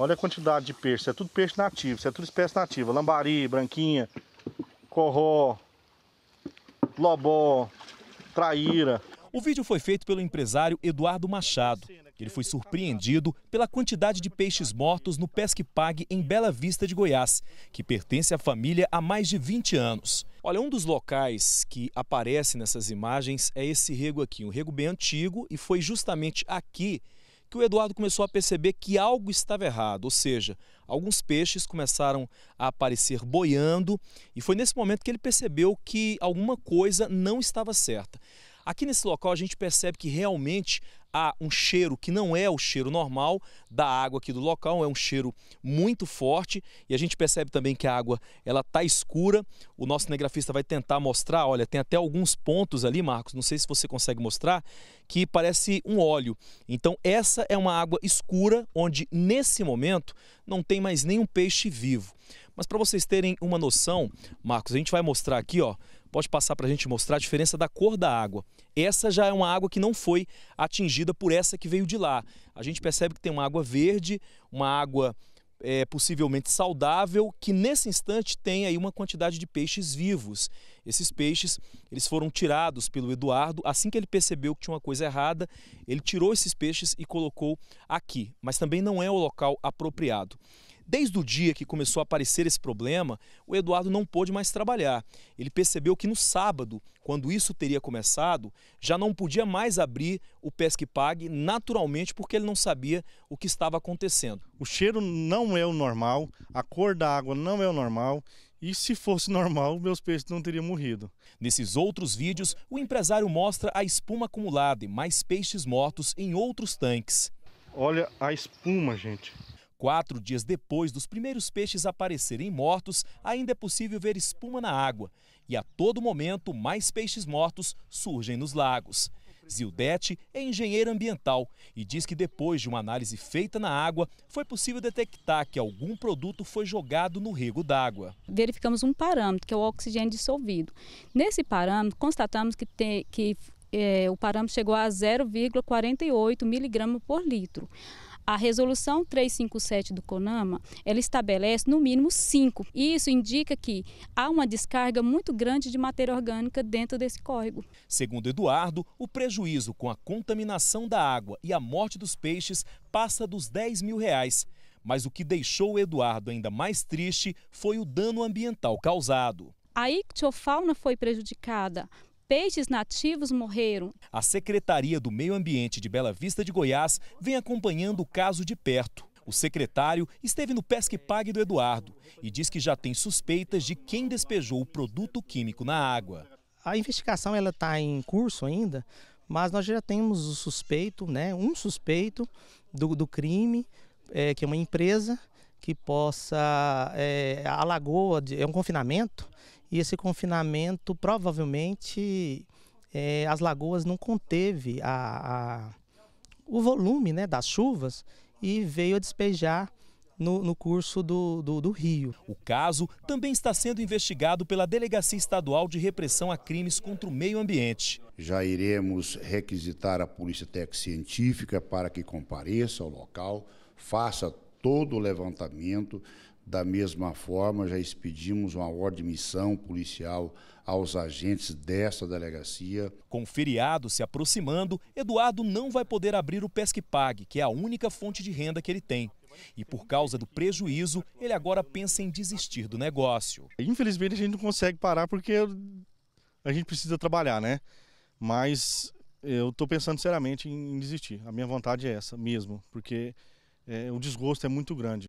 Olha a quantidade de peixe. Isso é tudo peixe nativo. Isso é tudo espécie nativa. Lambari, branquinha, corró, lobó, traíra. O vídeo foi feito pelo empresário Eduardo Machado. Ele foi surpreendido pela quantidade de peixes mortos no Pesque Pague em Bela Vista de Goiás, que pertence à família há mais de 20 anos. Olha, um dos locais que aparece nessas imagens é esse rego aqui, um rego bem antigo, e foi justamente aqui que o Eduardo começou a perceber que algo estava errado, ou seja, alguns peixes começaram a aparecer boiando e foi nesse momento que ele percebeu que alguma coisa não estava certa. Aqui nesse local a gente percebe que realmente há um cheiro que não é o cheiro normal da água aqui do local, é um cheiro muito forte e a gente percebe também que a água ela tá escura. O nosso cinegrafista vai tentar mostrar, olha, tem até alguns pontos ali, Marcos, não sei se você consegue mostrar, que parece um óleo. Então essa é uma água escura onde nesse momento não tem mais nenhum peixe vivo. Mas para vocês terem uma noção, Marcos, a gente vai mostrar aqui, ó, pode passar para a gente mostrar a diferença da cor da água. Essa já é uma água que não foi atingida dividida por essa que veio de lá. A gente percebe que tem uma água verde, uma água é, possivelmente saudável, que nesse instante tem aí uma quantidade de peixes vivos. Esses peixes, eles foram tirados pelo Eduardo, assim que ele percebeu que tinha uma coisa errada, ele tirou esses peixes e colocou aqui, mas também não é o local apropriado. Desde o dia que começou a aparecer esse problema, o Eduardo não pôde mais trabalhar. Ele percebeu que no sábado, quando isso teria começado, já não podia mais abrir o Pesque Pague naturalmente porque ele não sabia o que estava acontecendo. O cheiro não é o normal, a cor da água não é o normal e se fosse normal, meus peixes não teriam morrido. Nesses outros vídeos, o empresário mostra a espuma acumulada e mais peixes mortos em outros tanques. Olha a espuma, gente. Quatro dias depois dos primeiros peixes aparecerem mortos, ainda é possível ver espuma na água. E a todo momento, mais peixes mortos surgem nos lagos. Zildete é engenheira ambiental e diz que depois de uma análise feita na água, foi possível detectar que algum produto foi jogado no rego d'água. Verificamos um parâmetro, que é o oxigênio dissolvido. Nesse parâmetro, constatamos que, tem, que é, o parâmetro chegou a 0,48 miligrama por litro. A resolução 357 do CONAMA, ela estabelece no mínimo cinco. E isso indica que há uma descarga muito grande de matéria orgânica dentro desse córrego. Segundo Eduardo, o prejuízo com a contaminação da água e a morte dos peixes passa dos 10 mil reais. Mas o que deixou Eduardo ainda mais triste foi o dano ambiental causado. A ictiofauna foi prejudicada, peixes nativos morreram. A Secretaria do Meio Ambiente de Bela Vista de Goiás vem acompanhando o caso de perto. O secretário esteve no Pesque Pague do Eduardo e diz que já tem suspeitas de quem despejou o produto químico na água. A investigação ela está em curso ainda, mas nós já temos o suspeito, né, um suspeito do, do crime, é, que é uma empresa que possa. É, a lagoa é um confinamento e esse confinamento, provavelmente, é, as lagoas não conteve a, a, o volume né, das chuvas e veio a despejar no, no, curso do, do, do, Rio. O caso também está sendo investigado pela Delegacia Estadual de Repressão a Crimes contra o Meio Ambiente. Já iremos requisitar a Polícia técnica Científica para que compareça ao local, faça todo o levantamento da mesma forma, já expedimos uma ordem de missão policial aos agentes desta delegacia. Com o feriado se aproximando, Eduardo não vai poder abrir o pesque-pague, que é a única fonte de renda que ele tem. E por causa do prejuízo, ele agora pensa em desistir do negócio. Infelizmente a gente não consegue parar porque a gente precisa trabalhar, né? Mas eu estou pensando seriamente em desistir. A minha vontade é essa mesmo, porque é, o desgosto é muito grande.